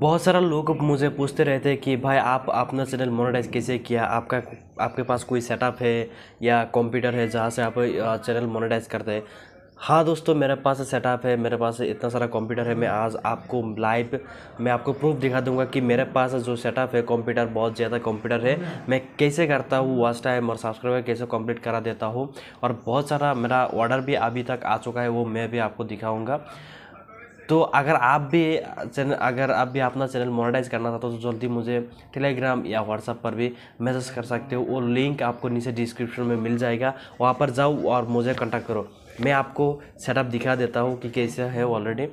बहुत सारा लोग मुझे पूछते रहते हैं कि भाई आप अपना चैनल मोनेटाइज कैसे किया आपका आपके पास कोई सेटअप है या कंप्यूटर है जहाँ से आप चैनल मोनेटाइज करते हैं हाँ दोस्तों मेरे पास सेटअप है मेरे पास इतना सारा कंप्यूटर है मैं आज आपको लाइव मैं आपको प्रूफ दिखा दूंगा कि मेरे पास जो सेटअप है कंप्यूटर बहुत ज़्यादा कंप्यूटर है मैं कैसे करता हूँ वॉच टाइम और सब्सक्राइबर कैसे कंप्लीट करा देता हूँ और बहुत सारा मेरा ऑर्डर भी अभी तक आ चुका है वो मैं भी आपको दिखाऊँगा तो अगर आप भी चैनल अगर आप भी अपना चैनल मोनेटाइज करना चाहते हो तो जल्दी मुझे टेलीग्राम या व्हाट्सअप पर भी मैसेज कर सकते हो वो लिंक आपको नीचे डिस्क्रिप्शन में मिल जाएगा वहाँ पर जाओ और मुझे कॉन्टैक्ट करो मैं आपको सेटअप दिखा देता हूँ कि कैसे है ऑलरेडी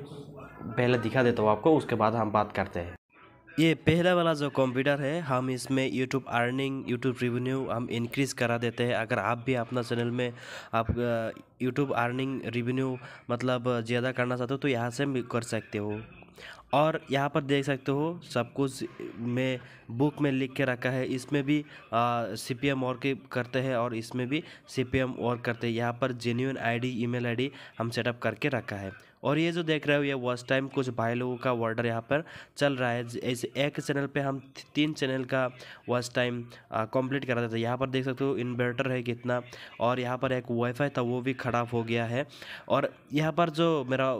पहले दिखा देता हूँ आपको उसके बाद हम बात करते हैं ये पहला वाला जो कंप्यूटर है हम इसमें यूट्यूब अर्निंग यूट्यूब रिवेन्यू हम इंक्रीज़ करा देते हैं अगर आप भी अपना चैनल में आप यूट्यूब अर्निंग रिवेन्यू मतलब ज़्यादा करना चाहते हो तो यहाँ से कर सकते हो और यहाँ पर देख सकते हो सब कुछ में बुक में लिख के रखा है इसमें भी सी पी एम और के करते हैं और इसमें भी सी पी एम और करते हैं यहाँ पर जेन्यून आईडी ईमेल आईडी हम सेटअप करके रखा है और ये जो देख रहे हो ये वर्स्ट टाइम कुछ भाई लोगों का वर्डर यहाँ पर चल रहा है इस एक चैनल पे हम तीन चैनल का वर्स्ट टाइम कंप्लीट कराते थे यहाँ पर देख सकते हो इन्वर्टर है कितना और यहाँ पर एक वाईफाई था वो भी ख़राब हो गया है और यहाँ पर जो मेरा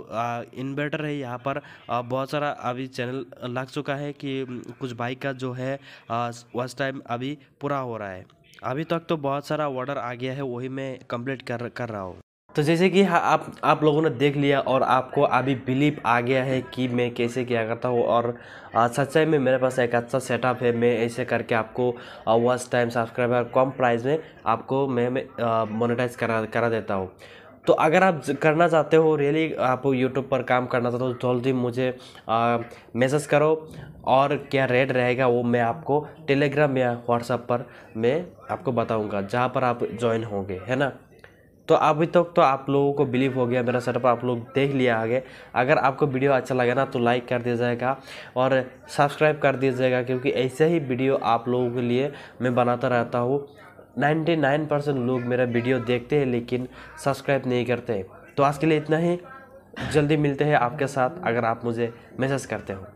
इन्वर्टर है यहाँ पर अब बहुत सारा अभी चैनल लग चुका है कि कुछ बाइक का जो है वर्स्ट टाइम अभी पूरा हो रहा है अभी तक तो बहुत सारा ऑर्डर आ गया है वही मैं कंप्लीट कर कर रहा हूँ तो जैसे कि हाँ, आप आप लोगों ने देख लिया और आपको अभी बिलीव आ गया है कि मैं कैसे किया करता हूँ और सच्चाई में मेरे पास एक अच्छा सेटअप है मैं ऐसे करके आपको वर्स्ट टाइम सब्सक्राइबर कम प्राइस में आपको मैं मोनेटाइज करा करा देता हूँ तो अगर आप करना चाहते हो रियली आप यूट्यूब पर काम करना चाहते हो तो जल्दी मुझे मैसेज करो और क्या रेट रहेगा वो मैं आपको टेलीग्राम या व्हाट्सएप पर मैं आपको बताऊंगा जहाँ पर आप ज्वाइन होंगे है ना तो अभी तक तो, तो आप लोगों को बिलीव हो गया मेरा सेटअप आप लोग देख लिया आगे अगर आपको वीडियो अच्छा लगे ना तो लाइक कर दिया जाएगा और सब्सक्राइब कर दिया जाएगा क्योंकि ऐसे ही वीडियो आप लोगों के लिए मैं बनाता रहता हूँ 99 परसेंट लोग मेरा वीडियो देखते हैं लेकिन सब्सक्राइब नहीं करते तो आज के लिए इतना ही जल्दी मिलते हैं आपके साथ अगर आप मुझे मैसेज करते हो